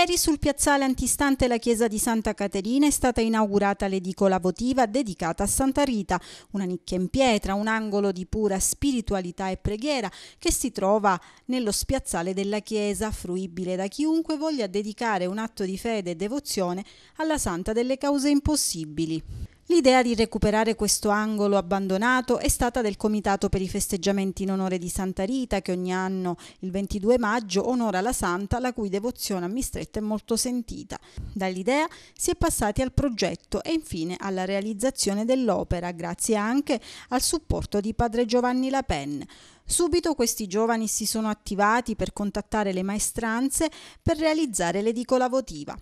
Ieri sul piazzale antistante la chiesa di Santa Caterina è stata inaugurata l'edicola votiva dedicata a Santa Rita, una nicchia in pietra, un angolo di pura spiritualità e preghiera che si trova nello spiazzale della chiesa, fruibile da chiunque voglia dedicare un atto di fede e devozione alla santa delle cause impossibili. L'idea di recuperare questo angolo abbandonato è stata del Comitato per i festeggiamenti in onore di Santa Rita che ogni anno, il 22 maggio, onora la santa la cui devozione a Mistretta è molto sentita. Dall'idea si è passati al progetto e infine alla realizzazione dell'opera grazie anche al supporto di padre Giovanni Lapen. Subito questi giovani si sono attivati per contattare le maestranze per realizzare l'edicola votiva.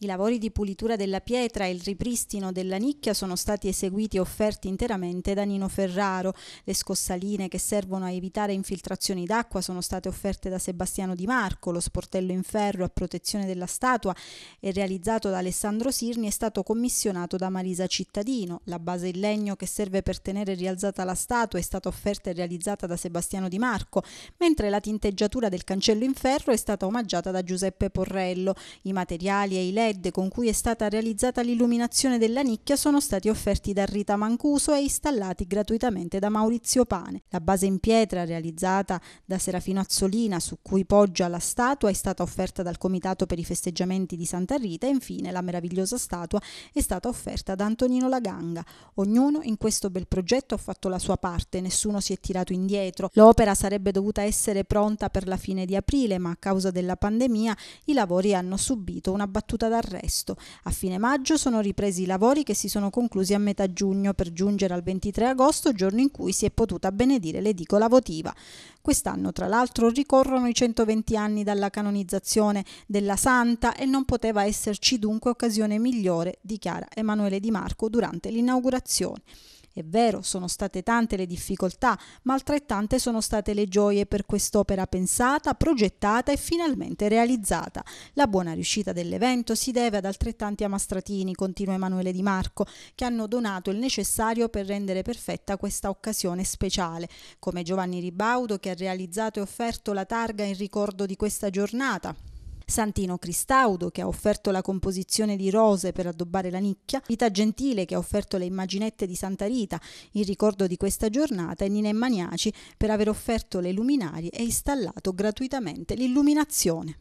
I lavori di pulitura della pietra e il ripristino della nicchia sono stati eseguiti e offerti interamente da Nino Ferraro. Le scossaline che servono a evitare infiltrazioni d'acqua sono state offerte da Sebastiano Di Marco. Lo sportello in ferro a protezione della statua e realizzato da Alessandro Sirni è stato commissionato da Marisa Cittadino. La base in legno che serve per tenere rialzata la statua è stata offerta e realizzata da Sebastiano Di Marco, mentre la tinteggiatura del cancello in ferro è stata omaggiata da Giuseppe Porrello. I materiali e i legni LED con cui è stata realizzata l'illuminazione della nicchia sono stati offerti da Rita Mancuso e installati gratuitamente da Maurizio Pane. La base in pietra realizzata da Serafino Azzolina su cui poggia la statua è stata offerta dal Comitato per i festeggiamenti di Santa Rita e infine la meravigliosa statua è stata offerta da Antonino Laganga. Ognuno in questo bel progetto ha fatto la sua parte, nessuno si è tirato indietro. L'opera sarebbe dovuta essere pronta per la fine di aprile, ma a causa della pandemia i lavori hanno subito una battuta da d'arresto. A fine maggio sono ripresi i lavori che si sono conclusi a metà giugno per giungere al 23 agosto, giorno in cui si è potuta benedire l'edicola votiva. Quest'anno, tra l'altro, ricorrono i 120 anni dalla canonizzazione della santa e non poteva esserci dunque occasione migliore, dichiara Emanuele Di Marco durante l'inaugurazione. È vero, sono state tante le difficoltà, ma altrettante sono state le gioie per quest'opera pensata, progettata e finalmente realizzata. La buona riuscita dell'evento si deve ad altrettanti amastratini, continua Emanuele Di Marco, che hanno donato il necessario per rendere perfetta questa occasione speciale, come Giovanni Ribaudo che ha realizzato e offerto la targa in ricordo di questa giornata Santino Cristaudo che ha offerto la composizione di rose per addobbare la nicchia, Vita Gentile che ha offerto le immaginette di Santa Rita in ricordo di questa giornata e Nina Maniaci per aver offerto le luminarie e installato gratuitamente l'illuminazione.